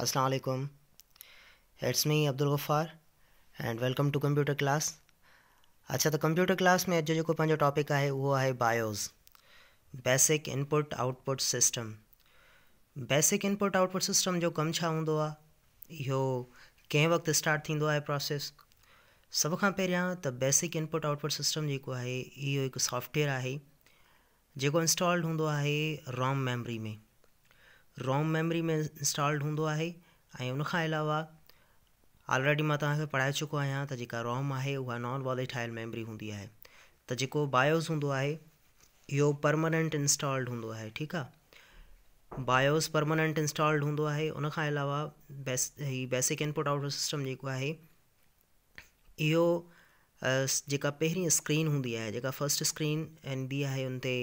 अस्सलाम it's me Abdul Gaffar and welcome to computer class अच्छा तो कंप्यूटर क्लास में जो जो पंहिंजो टॉपिक है वो है BIOS basic input output system basic input output system जो कम छा हों आहे इहो स्टार्ट है प्रोसेस सब का पहिरियां तो बेसिक इनपुट आउटपुट सिस्टम जो है यो एक सॉफ्टवेयर है जो इंस्टॉल्ड होंम आहे मेमरी में रॉम मेमरी में इंस्टॉल्ड हूंदो आहे ऐं उनखां अलावा ऑलरेडी मां तव्हांखे पढ़ाए चुको आहियां त जेका रॉम आहे उहा नॉन वॉलेटाइल मेमरी मैमरी हूंदी आहे त जेको बायोस हूंदो आहे इहो परमनंंट इंस्टॉल्ड हूंदो आहे ठीकु आहे बायोस परमानेंट इंस्टॉल्ड हूंदो आहे उनखां अलावा बेस इहा बेसिक इनपुट आउट सिस्टम जेको आहे इहो जेका पहिरीं स्क्रीन हूंदी आहे जेका फस्ट स्क्रीन ईंदी आहे उन ते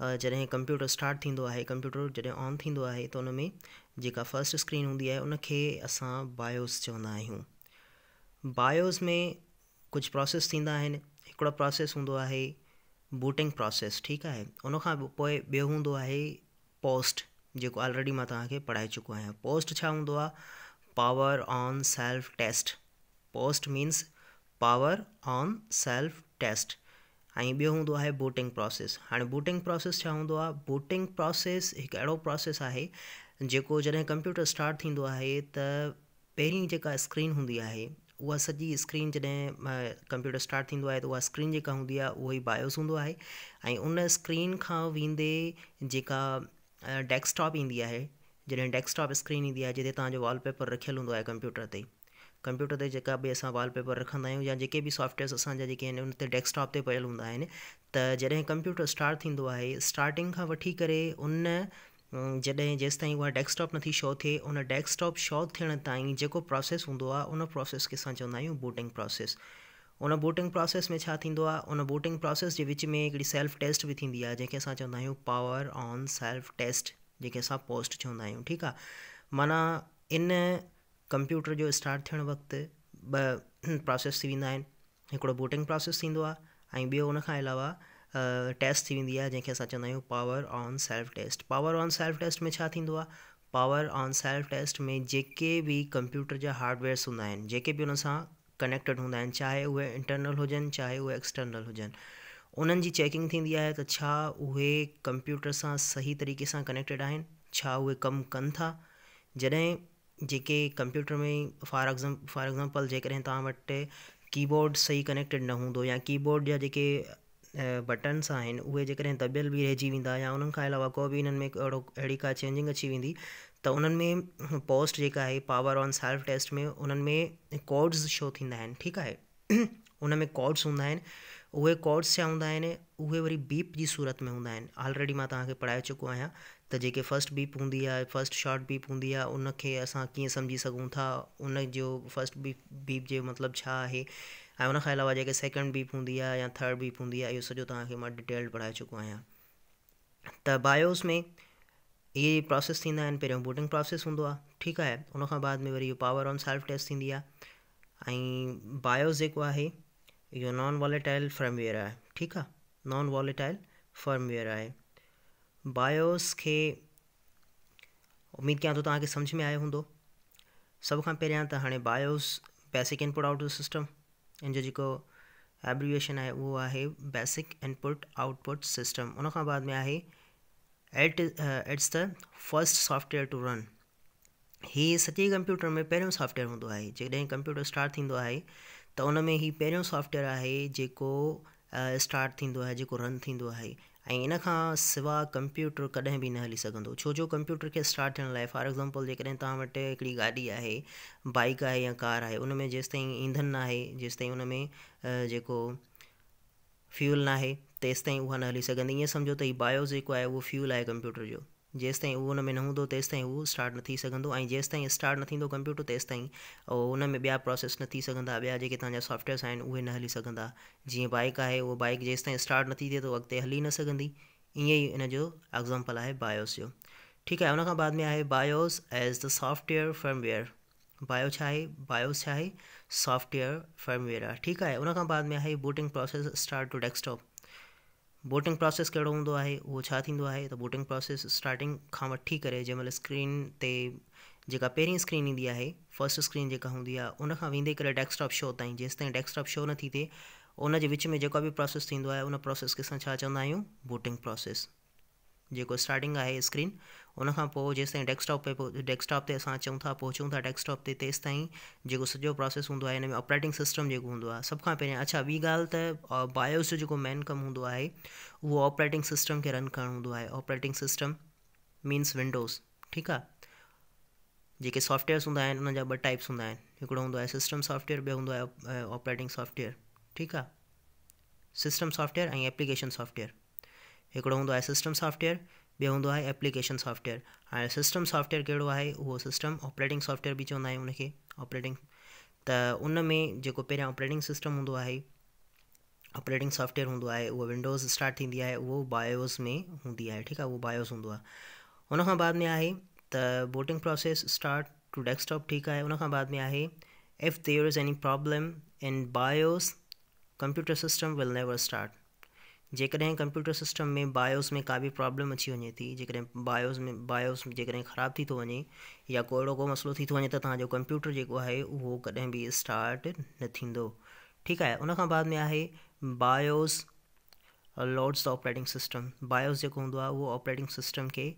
जॾहिं कंप्यूटर स्टार्ट कंप्यूटर जैसे ऑन थींदो तो उनमें उन फर्स्ट स्क्रीन होंगी है उनके असां बायोस चवंदा बायोस में कुछ प्रोसेस थींदा आहिनि हिकिड़ो प्रोसेस हूंदो आहे बूटिंग प्रोसेस ठीकु आहे उन खां पोइ पोस्ट जेको ऑलरेडी मां तव्हांखे पढ़ाए चुको आहियां पोस्ट छा power on self test POST means power on self test ऐं ॿियो हूंदो आहे बोटिंग प्रोसेस हाणे बोटिंग प्रोसेस छा हूंदो आहे बोटिंग प्रोसेस हिकु अहिड़ो प्रोसेस आहे जेको जॾहिं कंप्यूटर स्टाट थींदो आहे त पहिरीं जेका स्क्रीन हूंदी आहे उहा सॼी स्क्रीन जॾहिं कंप्यूटर स्टाट थींदो आहे त उहा स्क्रीन जेका हूंदी आहे उहो ई बायोस हूंदो आहे ऐं उन स्क्रीन खां वेंदे जेका डेस्कटॉप ईंदी आहे जॾहिं डेस्कटॉप स्क्रीन ईंदी आहे जिते तव्हांजो वॉलपेपर रखियलु हूंदो आहे कंप्यूटर ते कंप्यूटर ते जेका बि असां वॉलपेपर रखा आहियूं या जो भी सॉफ्टवेयर असांजा जेके डेस्कटॉप से पियल हूंदा आहिनि त जॾहिं कंप्यूटर स्टार्ट थींदो स्टार्टिंग का वठी करे उन जॾहिं जेसि ताईं डेस्कटॉप नथी शो थे उन डेस्कटॉप शो थे तीन जो प्रोसेस हूंदो उन प्रोसेस खे असां चवंदा आहियूं बूटिंग प्रोसेस उन बूटिंग प्रोसेस में छा उन बूटिंग प्रोसेस के विच में हिकिड़ी सेल्फ टेस्ट बि थींदी आहे जंहिंखे असां पावर ऑन सेल्फ टेस्ट जैसे असां पोस्ट चवंदा आहियूं ठीकु माना इन कंप्यूटर जो स्टार्ट थियण वक्त ॿ प्रोसेस थी वेंदा आहिनि हिकिड़ो बूटिंग प्रोसेस थींदो आहे ऐं ॿियो उन अलावा टेस्ट थी वेंदी आहे जंहिंखे असां चवंदा आहियूं power on self test power on self test में छा थींदो आहे पावर ऑन सेल्फ टेस्ट में जेके बि कंप्यूटर जा हार्डवेयर्स हूंदा आहिनि जेके बि उन सां कनेक्टेड हूंदा आहिनि चाहे उहे इंटरनल हुजनि चाहे उहे एक्सटर्नल हुजनि उन्हनि जी चेकिंग थींदी आहे त छा उहे कंप्यूटर सां सही तरीक़े सां कनेक्टेड आहिनि छा उहे कमु कनि था जॾहिं जेके कंप्यूटर में फॉर एग्ज़ाम फॉर एग्जाम्पल जेकॾहिं तव्हां वटि कीबोर्ड सही कनेक्टेड न हूंदो या कीबोर्ड जा जेके बटन्स आहिनि उहे जेकॾहिं दॿियल बि रहिजी वेंदा या उन्हनि खां अलावा को बि इन्हनि में अहिड़ो अहिड़ी का चेंजिंग अची वेंदी त उन्हनि में पोस्ट जेका आहे पावर ऑन सेल्फ टेस्ट में उन्हनि में कॉड्स शो थींदा आहिनि ठीकु आहे उन में कोड्स हूंदा आहिनि उहे कोड्स छा हूंदा आहिनि उहे वरी बीप जी सूरत में हूंदा आहिनि ऑलरेडी मां तव्हांखे पढ़ाए चुको आहियां त जेके फस्ट बीप हूंदी आहे फस्ट शॉट बीप हूंदी आहे उनखे असां कीअं सम्झी सघूं था उन जो फस्ट बीप बीप जो मतिलबु छा आहे ऐं उन खां अलावा जेके सेकेंड बीप हूंदी आहे या थर्ड बीप हूंदी आहे इहो सॼो तव्हांखे मां डिटेल पढ़ाए चुको आहियां त बायोस में इहे प्रोसेस थींदा आहिनि पहिरियों बूटिंग प्रोसेस हूंदो आहे ठीकु आहे उन बाद में वरी इहो पावर ऑन सेल्फ टेस्ट थींदी आहे ऐं बायोस जेको आहे इहो नॉन वॉलेटाइल फर्मवेयर आहे ठीकु आहे नॉन वॉलेटाइल फर्मवेयर आहे बायोस के उमेद कयां थो तव्हांखे समुझ में आयो हूंदो सभ खां पहिरियां त हाणे BIOS basic input output system इन जो जेको एब्रिविएशन आहे उहो आहे बेसिक इनपुट आउटपुट सिस्टम उन खां बाद में आहे at it's the first software to run हीअ सॼे कंप्यूटर में पहिरियों सॉफ्टवेयर हूंदो आहे जॾहिं कम्प्यूटर स्टाट थींदो आहे त उन में हीउ पहिरियों सॉफ्टवेयर आहे जेको स्टार्ट uh, थींदो आहे जेको रन थींदो आहे ऐं इन खां सवाइ कंप्यूटर कदें भी न हली सघंदो छो कंप्यूटर के स्टार्ट थे लाइ फॉर एग्ज़ाम्पल जेकॾहिं तव्हां वटि हिकिड़ी गाॾी आहे बाइक आहे या कार है उनमें में तंधन ना न आहे जेसिताईं उन में जेको फ्यूल न आहे तेसिताईं उहा न हली सघंदी ईअं सम्झो त हीउ बायोस जेको आहे फ्यूल है कंप्यूटर जो जेसि ताईं उहो हुन में न हूंदो तेसि ताईं स्टार्ट न थी सघंदो स्टार्ट न कंप्यूटर तेस ताईं उन में ॿिया प्रोसेस न थी सघंदा सॉफ्टवेयर्स आहिनि उहे हली सघंदा जीअं बाइक आहे उहो बाइक जेसि ताईं स्टार्ट नी थे तो अॻिते हली नी इन जो एग्ज़ाम्पल आहे बायोस जो ठीकु आहे उनखां बाद में आहे BIOS as the software firmware bio छा बायोस सॉफ्टवेयर फर्मवेयर ठीक है आहे बाद में आहे booting process start to desktop booting process कहिड़ो हूंदो आहे उहो छा थींदो आहे त बोटिंग प्रोसेस स्टार्टिंग खां वठी करे जंहिं महिल स्क्रीन ते जेका पहिरीं स्क्रीन ईंदी आहे फस्ट स्क्रीन जेका हूंदी आहे वेंदे करे डेस्कटॉप शो ताईं जेसि डेस्कटॉप शो न थी थिए उन जे विच में जेका बि प्रोसेस थींदो आहे उन प्रोसेस खे असां छा चवंदा आहियूं बोटिंग प्रोसेस जेको स्टार्टिंग आहे स्क्रीन उनखां पोइ जेसिताईं डेस्कटॉप डेस्कटॉप ते असां अचूं था पहुचूं था डेस्कटॉप ते तेसिताईं जेको सॼो प्रोसेस हूंदो आहे हिन में ऑपरेटिंग सिस्टम जेको हूंदो आहे सभ खां पहिरियां अच्छा ॿी ॻाल्हि त बायोस जो जेको मेन कमु हूंदो आहे उहो ऑपरेटिंग सिस्टम खे रन करणु हूंदो आहे ऑपरेटिंग सिस्टम मीन्स विंडोज़ ठीकु आहे जेके सॉफ्टवेयर्स हूंदा आहिनि उन्हनि जा ॿ टाइप्स हूंदा आहिनि हिकिड़ो हूंदो आहे सिस्टम सॉफ्टवेयर ॿियो हूंदो आहे ऑपरेटिंग सॉफ्टवेयर ठीकु आहे सिस्टम सॉफ्टवेयर ऐं एप्लीकेशन सॉफ्टवेयर हिकिड़ो हूंदो आहे सिस्टम सॉफ्टवेयर ॿियो हूंदो एप्लीकेशन सॉफ्टवेयर हाँ सिस्टम सॉफ्टवेयर कड़ो है वो सिस्टम ऑपरेटिंग सॉफ्टवेयर भी चवंदा उनके ऑपरेटिंग त में जो पहिरियां ऑपरेटिंग सिस्टम हों ऑपरेटिंग सॉफ्टवेयर हों विंडोज़ स्टार्ट थी है वो बायोस में होंगी है ठीक है वो बायोस हों उन बाद में है booting process start to desktop ठीक है उन बाद में है if there is any problem in BIOS computer system will never start जेकर कंप्यूटर सिस्टम में बायोस में का बि प्रॉब्लम अच्छी वञे थी जेकॾहिं बायोस में बायोस जेकॾहिं ख़राबु थी थो तो वञे या को अहिड़ो को मसइलो थी थो तो वञे त कंप्यूटर जो है वो कॾहिं बि स्टार्ट न थींदो ठीकु आहे बाद में आहे BIOS loads operating system BIOS जो हों आहे ऑपरेटिंग सिस्टम के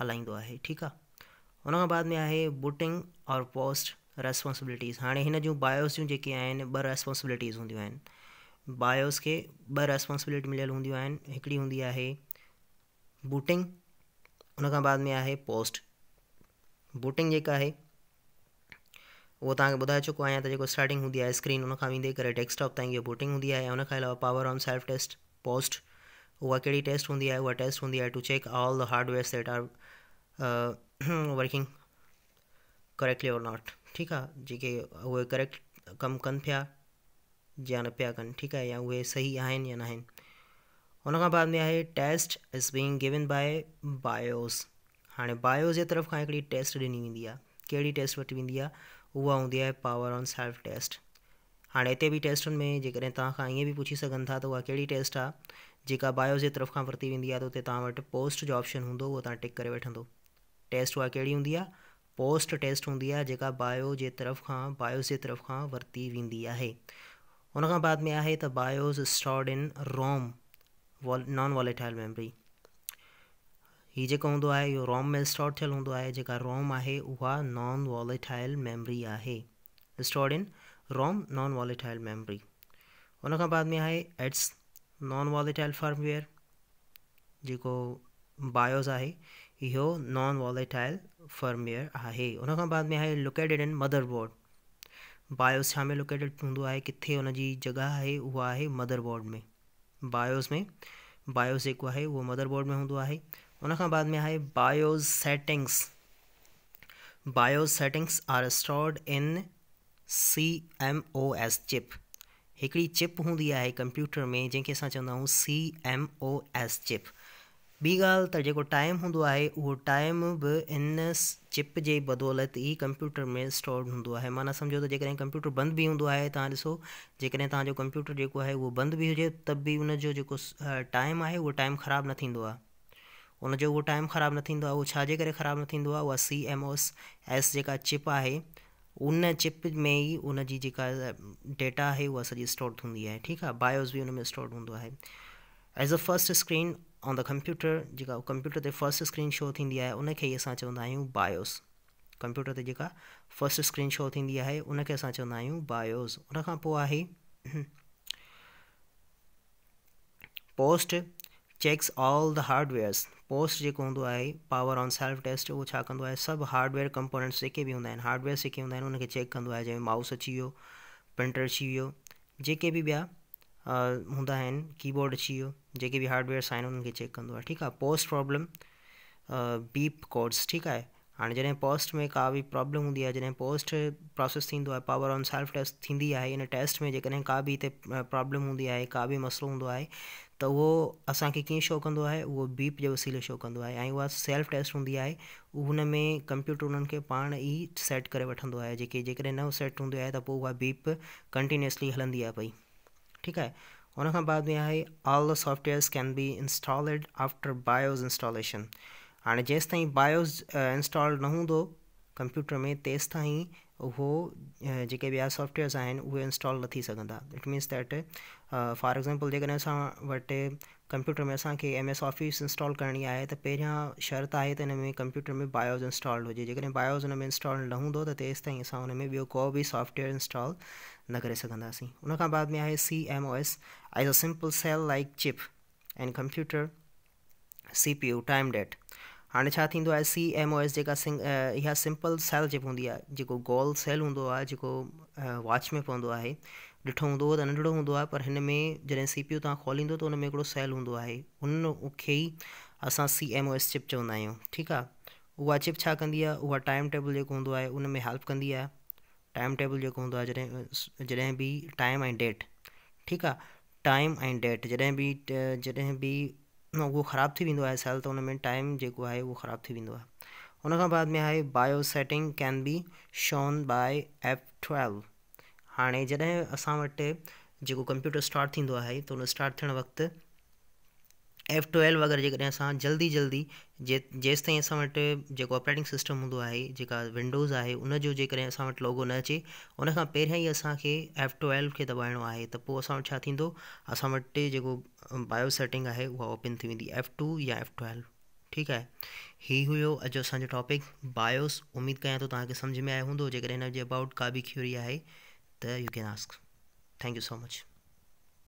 हलाईंदो है ठीक आहे उनखां बाद में आहे बुटिंग और पोस्ट रेस्पॉन्सिबिलिटीज़ हाँ हिन जूं बायोस जूं जेके आहिनि ॿ रेस्पॉन्सिबिलिटीज़ हूंदियूं बायोस के ब रेस्पॉन्सिबिलिटी मिलियल हूंदियूं आहिनि होंगी है बूटिंग उन बाद में आहे पोस्ट बूटिंग जेका है वो तक बुधा चुको आहियां त जेको स्टार्टिंग होंगी है स्क्रीन उनके कर डेस्कटॉप ताईं इहो बूटिंग होंगी है उन अलावा power on self test POST वह कड़ी टेस्ट होंगी है वह टेस्ट होंगी है to check all the hardware set are working correctly और नॉट ठीक है जी उहे करेक्ट कम कन पाया जानप्यागन ठीक है या उहे सही आहिनि या न आहिनि उनखां बाद में आहे test is being given by BIOS हाणे बायोस जे तरफ़ खां हिकिड़ी टेस्ट ॾिनी वेंदी आहे कहिड़ी टेस्ट वठी वेंदी आहे उहा हूंदी आहे पावर ऑन सेल्फ टेस्ट हाणे हिते बि टेस्टुनि में जेकॾहिं तव्हां खां ईअं बि पुछी सघनि था त तो उहा कहिड़ी टेस्ट आहे जेका बायोस जे तरफ़ खां वरिती वेंदी आहे त तो उते तव्हां वटि पोस्ट जो ऑप्शन हूंदो उहो तव्हां टिक करे वठंदो टेस्ट उहा कहिड़ी हूंदी आहे पोस्ट टेस्ट हूंदी आहे जेका बायो जे तरफ़ खां बायोस जे तरफ़ खां वरिती वेंदी आहे उन खां बाद में आए तो बायोस स्टॉर्ड इन रोम वॉल नॉन वॉलेटाइल मेमरी ये जो हों रोम में स्टोर थे हों रोम है वह नॉन वॉलेटाइल मेमरी है stored in ROM non volatile memory उन बाद में आए एड्स नॉन वॉलेटाइल फर्मवेयर जो बायोस है यो नॉन वॉलेटाइल फर्मवेयर है उन बाद में आए लोकेटेड इन मदरबोर्ड बायोस छा में लोकेटेड हों किथे हुनजी जगह है वह है मदरबोर्ड में बायोस में बायोस जेको है वो मदरबोर्ड में हों बाद में है BIOS settings BIOS settings are stored in C M O S chip एक चिप होंगी है कंप्यूटर में जैसे अस चवे C M O S chip ॿी ॻाल्हि त जेको टाइम हूंदो आहे उहो टाइम बि इन चिप जे बदौलत ई कंप्यूटर में स्टोर हूंदो आहे माना सम्झो त जेकॾहिं कंप्यूटर बंदि बि हूंदो आहे तव्हां ॾिसो जेकॾहिं तव्हांजो कंप्यूटर जेको आहे उहो बंदि बि हुजे त बि उनजो जेको टाइम आहे उहो टाइम ख़राबु न थींदो आहे उनजो उहो टाइम ख़राबु न थींदो आहे उहो छाजे करे ख़राबु न थींदो आहे उहा सी एम ओस एस जेका चिप आहे उन चिप में ई उनजी जेका डेटा आहे उहा सॼी स्टोर थींदी आहे ठीकु आहे बायोस बि उन में स्टोर हूंदो आहे as a first screen on the computer जो कंप्यूटर से फर्स्ट स्क्रीन शो थी है उनके ई असां बायोस कंप्यूटर से जो फर्स्ट स्क्रीन शो थी है उनखे चवे चवंदा बायोस उन POST checks all the hardwares POST जो हों पावर ऑन सेल्फ टेस्ट वो छा है सब हार्डवेयर कंपोनेंट्स जो भी हूंदा हार्डवेयर्स हार्डवेयर जेके हूंदा चेक कंदो आहे माउस अची वो प्रिंटर अची वो जे भी ॿिया हूँ आहिनि कीबोर्ड अची वियो जेके बि हार्डवेयर आहिनि उन्हनि चेक कंदो आहे ठीकु पोस्ट प्रॉब्लम बीप कोड्स ठीक है हाँ जॾहिं पोस्ट में का भी प्रॉब्लम हूंदी आहे जॾहिं पोस्ट प्रोसेस थींदो पावर ऑन सेल्फ टेस्ट थींदी आहे इन टेस्ट में जैसे का भी इतने प्रॉब्लम हूंदी आहे का भी मसइलो हूंदो आहे वो उहो असांखे कीअं शो कंदो आहे बीप जे वसीले शो कंदो सेल्फ टेस्ट होंगी है उनमें कंप्यूटर उन्हनि पा ही सैट कर करे वठंदो आहे जेके न सेट हूंदो बीप कंटिन्यूसली हलंदी आहे पई ठीक है हुन बाद में आहे all the softwares can be installed after BIOS installation हाणे जेसिताईं बायोज़ इंस्टॉल न हूंदो कंप्यूटर में तेसिताईं उहो जेके ॿिया सॉफ्टवेयर्स आहिनि उहे इंस्टॉल न थी सघंदा it means that for example जेकॾहिं असां वटि कंप्यूटर में असांखे एम एस ऑफिस इंस्टॉल करणी आहे त पहिरियां शर्त आहे त हिन में कंप्यूटर में बायोज़ इंस्टॉल्ड हुजे जेकॾहिं बायोज़ हुन में इंस्टॉल न हूंदो त तेसिताईं असां हुन में ॿियो को बि सॉफ्टवेयर इंस्टॉल न करे सघंदासीं उन खां बाद में आहे C M O S as a simple cell like chip and computer C P U time date हाणे छा थींदो आहे सी एम ओ एस जेका सिंग इहा सिंपल सेल चिप हूंदी आहे जेको गोल सेल हूंदो आहे जेको वॉच में पवंदो आहे ॾिठो हूंदो हुओ त नंढिड़ो हूंदो आहे पर हिन में जॾहिं सी पी यू तव्हां खोलींदो त हुन में हिकिड़ो सेल हूंदो आहे ई असां C M O S chip चवंदा आहियूं ठीकु आहे उहा चिप छा कंदी आहे उहा टाइम टेबल जेको हूंदो आहे उन में हेल्प कंदी आहे टाइम टेबल जेको हूंदो आहे जॾहिं टाइम एंड डेट ठीक है टाइम एंड डेट जॾहिं बि जॾहिं बि उहो ख़राबु थी वेंदो आहे साल त में टाइम जेको आहे उहो ख़राबु थी वेंदो आहे बाद में है BIOS setting can be shown by F twelve हाँ जॾहिं असां वटि कंप्यूटर स्टार्ट थींदो आहे त स्टार्ट थियणु वक़्तु एफ ट्वेल्व अगर जे कॾहिं जल्दी जल्दी जे जेसि ताईं असां ऑपरेटिंग सिसटम हूंदो आहे जेका विंडोज़ है उनको जेकॾहिं असां लोगो न अचे उन पैर ही ई एफ ट्वेल्व के दबाणो है त पोइ असां वटि छा बायो सेटिंग आहे उहा ओपन थी एफ टू या एफ ट्वेल्व ठीक है ही हुए अज असो टॉपिक बायोस उम्मीद कयां थो तव्हांखे सम्झ में आया हूंदो जेकॾहिं अबाउट का भी क्यूरी है त you can ask thank you so much